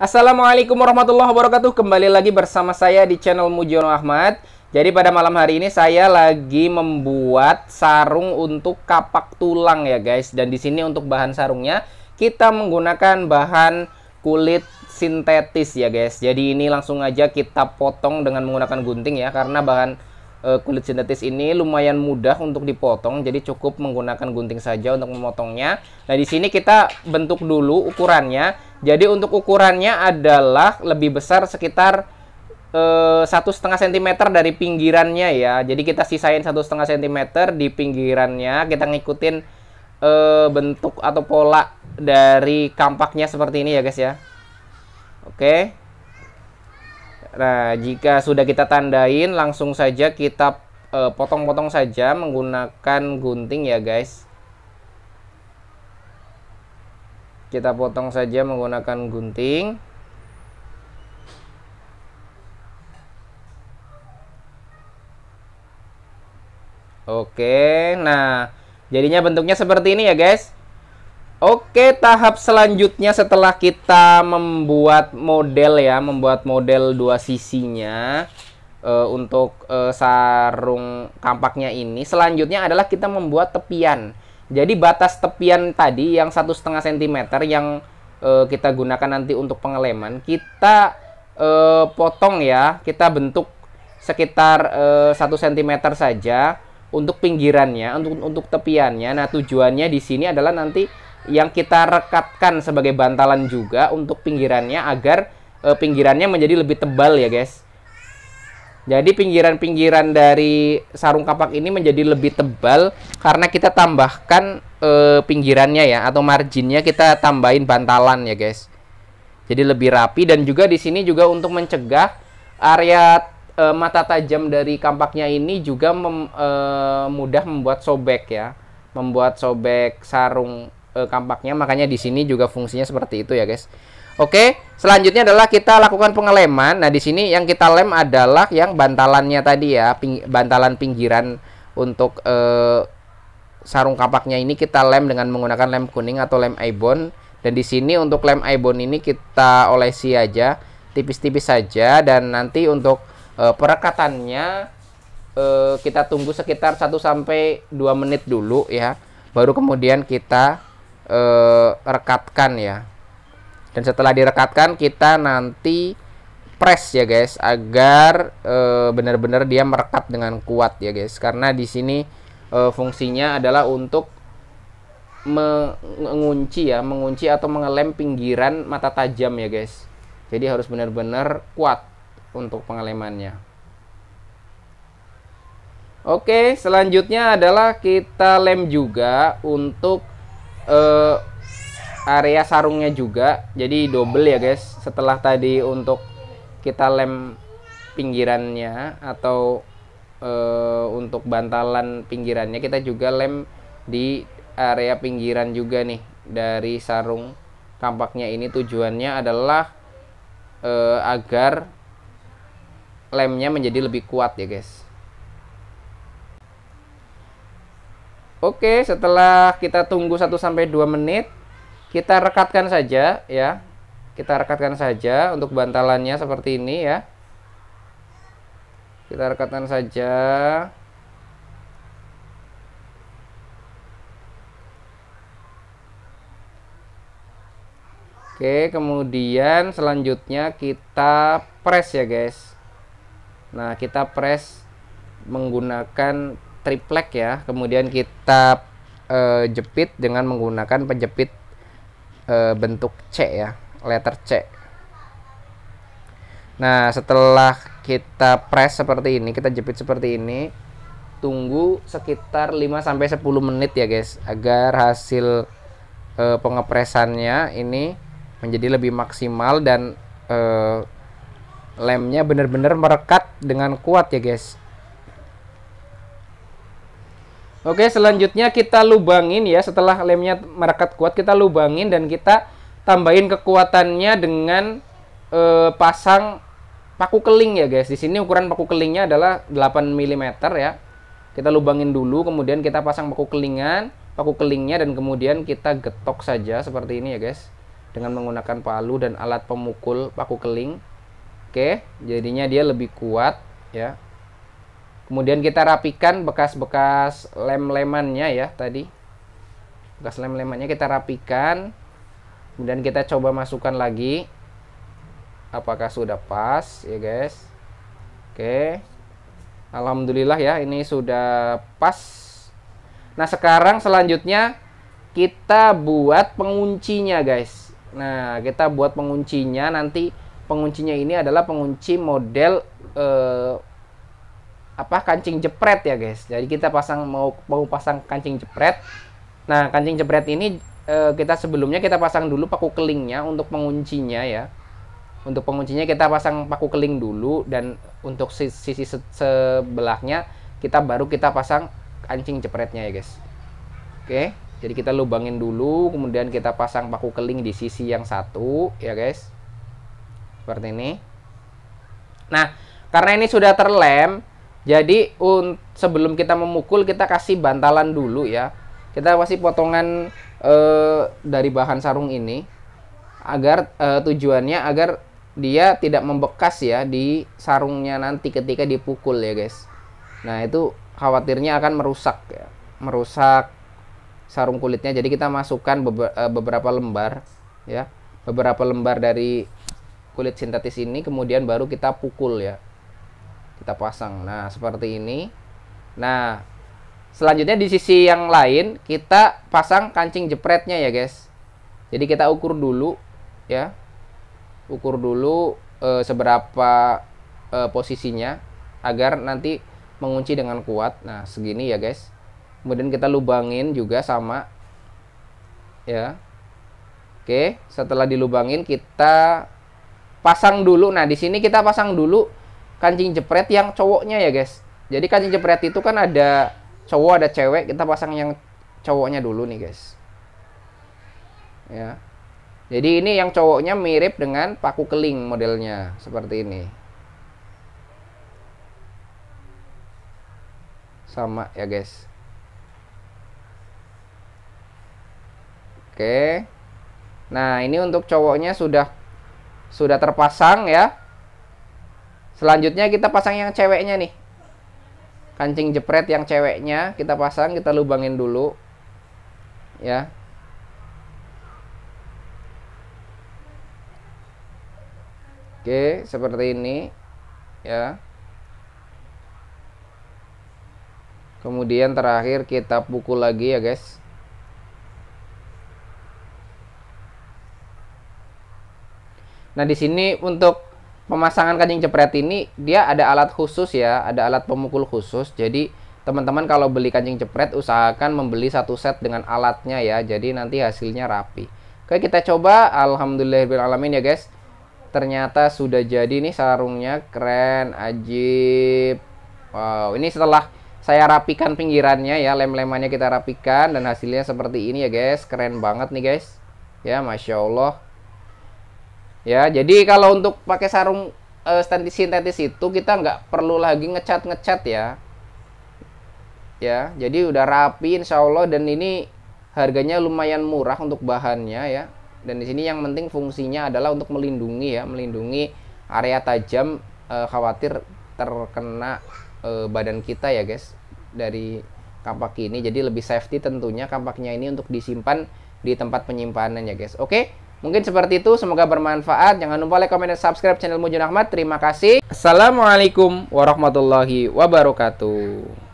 Assalamualaikum warahmatullahi wabarakatuh Kembali lagi bersama saya di channel Mujono Ahmad Jadi pada malam hari ini saya lagi membuat sarung untuk kapak tulang ya guys Dan di sini untuk bahan sarungnya kita menggunakan bahan kulit sintetis ya guys Jadi ini langsung aja kita potong dengan menggunakan gunting ya Karena bahan eh, kulit sintetis ini lumayan mudah untuk dipotong jadi cukup menggunakan gunting saja untuk memotongnya nah di sini kita bentuk dulu ukurannya jadi untuk ukurannya adalah lebih besar sekitar eh, satu setengah cm dari pinggirannya ya. Jadi kita sisain satu setengah cm di pinggirannya. Kita ngikutin uh, bentuk atau pola dari kampaknya seperti ini ya guys ya. Oke. Nah jika sudah kita tandain, langsung saja kita eh, potong-potong uh, saja menggunakan gunting ya guys. kita potong saja menggunakan gunting Oke, nah jadinya bentuknya seperti ini ya guys. Oke, tahap selanjutnya setelah kita membuat model ya, membuat model dua sisinya e, untuk e, sarung kampaknya ini, selanjutnya adalah kita membuat tepian. Jadi batas tepian tadi yang satu setengah cm yang uh, kita gunakan nanti untuk pengeleman, kita uh, potong ya, kita bentuk sekitar eh, satu uh, sentimeter saja untuk pinggirannya, untuk untuk tepiannya. Nah tujuannya di sini adalah nanti yang kita rekatkan sebagai bantalan juga untuk pinggirannya agar e, pinggirannya menjadi lebih tebal ya guys. Jadi pinggiran-pinggiran dari sarung kapak ini menjadi lebih tebal karena kita tambahkan eh, pinggirannya ya atau marginnya kita tambahin bantalan ya guys. Jadi lebih rapi dan juga di sini juga untuk mencegah area eh, mata tajam dari kapaknya ini juga mem, eh, mudah membuat sobek ya, membuat sobek sarung e, kampaknya. Makanya di sini juga fungsinya seperti itu ya guys. Oke, selanjutnya adalah kita lakukan pengeleman. Nah, di sini yang kita lem adalah yang bantalannya tadi ya, ping bantalan pinggiran untuk eh, sarung kapaknya ini kita lem dengan menggunakan lem kuning atau lem ibon. Dan di sini untuk lem ibon ini kita olesi aja, tipis-tipis saja dan nanti untuk eh, perekatannya eh, kita tunggu sekitar 1 sampai 2 menit dulu ya. Baru kemudian kita eh, rekatkan ya. Dan setelah direkatkan kita nanti press ya guys agar eh, benar-benar dia merekat dengan kuat ya guys. Karena di sini e, fungsinya adalah untuk mengunci ya, mengunci atau mengelem pinggiran mata tajam ya guys. Jadi harus benar-benar kuat untuk pengelemannya. Oke, selanjutnya adalah kita lem juga untuk e, area sarungnya juga jadi double ya guys setelah tadi untuk kita lem pinggirannya atau e, untuk bantalan pinggirannya kita juga lem di area pinggiran juga nih dari sarung kampaknya ini tujuannya adalah e, agar lemnya menjadi lebih kuat ya guys Oke, setelah kita tunggu 1 sampai 2 menit kita rekatkan saja ya kita rekatkan saja untuk bantalannya seperti ini ya kita rekatkan saja Oke, kemudian selanjutnya kita press ya, guys. Nah, kita press menggunakan triplek ya. Kemudian kita eh, jepit dengan menggunakan penjepit e, bentuk C ya, letter C. Nah, setelah kita press seperti ini, kita jepit seperti ini, tunggu sekitar 5 sampai 10 menit ya, guys, agar hasil e, pengepresannya ini menjadi lebih maksimal dan e, lemnya benar-benar merekat dengan kuat ya, guys. Oke, selanjutnya kita lubangin ya. Setelah lemnya merekat kuat, kita lubangin dan kita tambahin kekuatannya dengan eh, pasang paku keling ya, guys. Di sini ukuran paku kelingnya adalah 8 mm ya. Kita lubangin dulu, kemudian kita pasang paku kelingan, paku kelingnya dan kemudian kita getok saja seperti ini ya, guys. Dengan menggunakan palu dan alat pemukul paku keling. Oke, jadinya dia lebih kuat ya. Kemudian kita rapikan bekas-bekas lem-lemannya ya tadi. Bekas lem-lemannya kita rapikan. Kemudian kita coba masukkan lagi. Apakah sudah pas ya guys? Oke. Alhamdulillah ya ini sudah pas. Nah, sekarang selanjutnya kita buat penguncinya guys. Nah, kita buat penguncinya nanti penguncinya ini adalah pengunci model eh apa kancing jepret ya guys jadi kita pasang mau mau pasang kancing jepret nah kancing jepret ini e, kita sebelumnya kita pasang dulu paku kelingnya untuk penguncinya ya untuk penguncinya kita pasang paku keling dulu dan untuk sisi, sisi sebelahnya kita baru kita pasang kancing jepretnya ya guys oke jadi kita lubangin dulu kemudian kita pasang paku keling di sisi yang satu ya guys seperti ini nah karena ini sudah terlem jadi sebelum kita memukul kita kasih bantalan dulu ya. Kita kasih potongan e, dari bahan sarung ini agar e, tujuannya agar dia tidak membekas ya di sarungnya nanti ketika dipukul ya guys. Nah itu khawatirnya akan merusak ya, merusak sarung kulitnya. Jadi kita masukkan eh, beberapa lembar ya, beberapa lembar dari kulit sintetis ini kemudian baru kita pukul ya kita pasang nah seperti ini nah selanjutnya di sisi yang lain kita pasang kancing jepretnya ya guys jadi kita ukur dulu ya ukur dulu e, seberapa e, posisinya agar nanti mengunci dengan kuat nah segini ya guys kemudian kita lubangin juga sama ya oke setelah dilubangin kita pasang dulu nah di sini kita pasang dulu kancing jepret yang cowoknya ya guys jadi kancing jepret itu kan ada cowok ada cewek kita pasang yang cowoknya dulu nih guys ya jadi ini yang cowoknya mirip dengan paku keling modelnya seperti ini sama ya guys oke nah ini untuk cowoknya sudah sudah terpasang ya Selanjutnya kita pasang yang ceweknya nih. Kancing jepret yang ceweknya kita pasang, kita lubangin dulu. Ya. Oke, seperti ini. Ya. Kemudian terakhir kita pukul lagi ya, guys. Nah, di sini untuk pemasangan kancing jepret ini dia ada alat khusus ya, ada alat pemukul khusus. Jadi teman-teman kalau beli kancing jepret usahakan membeli satu set dengan alatnya ya. Jadi nanti hasilnya rapi. Oke, kita coba. alamin ya guys. Ternyata sudah jadi nih sarungnya keren, ajib. Wow, ini setelah saya rapikan pinggirannya ya, lem-lemannya kita rapikan dan hasilnya seperti ini ya guys. Keren banget nih guys. Ya, masya Allah ya jadi kalau untuk pakai sarung uh, e, sintetis itu kita nggak perlu lagi ngecat ngecat ya ya jadi udah rapi insya Allah dan ini harganya lumayan murah untuk bahannya ya dan di sini yang penting fungsinya adalah untuk melindungi ya melindungi area tajam e, khawatir terkena e, badan kita ya guys dari kampak ini jadi lebih safety tentunya kampaknya ini untuk disimpan di tempat penyimpanan ya guys oke okay? Mungkin seperti itu, semoga bermanfaat. Jangan lupa like, comment, dan subscribe channel Mujun Ahmad. Terima kasih. Assalamualaikum warahmatullahi wabarakatuh.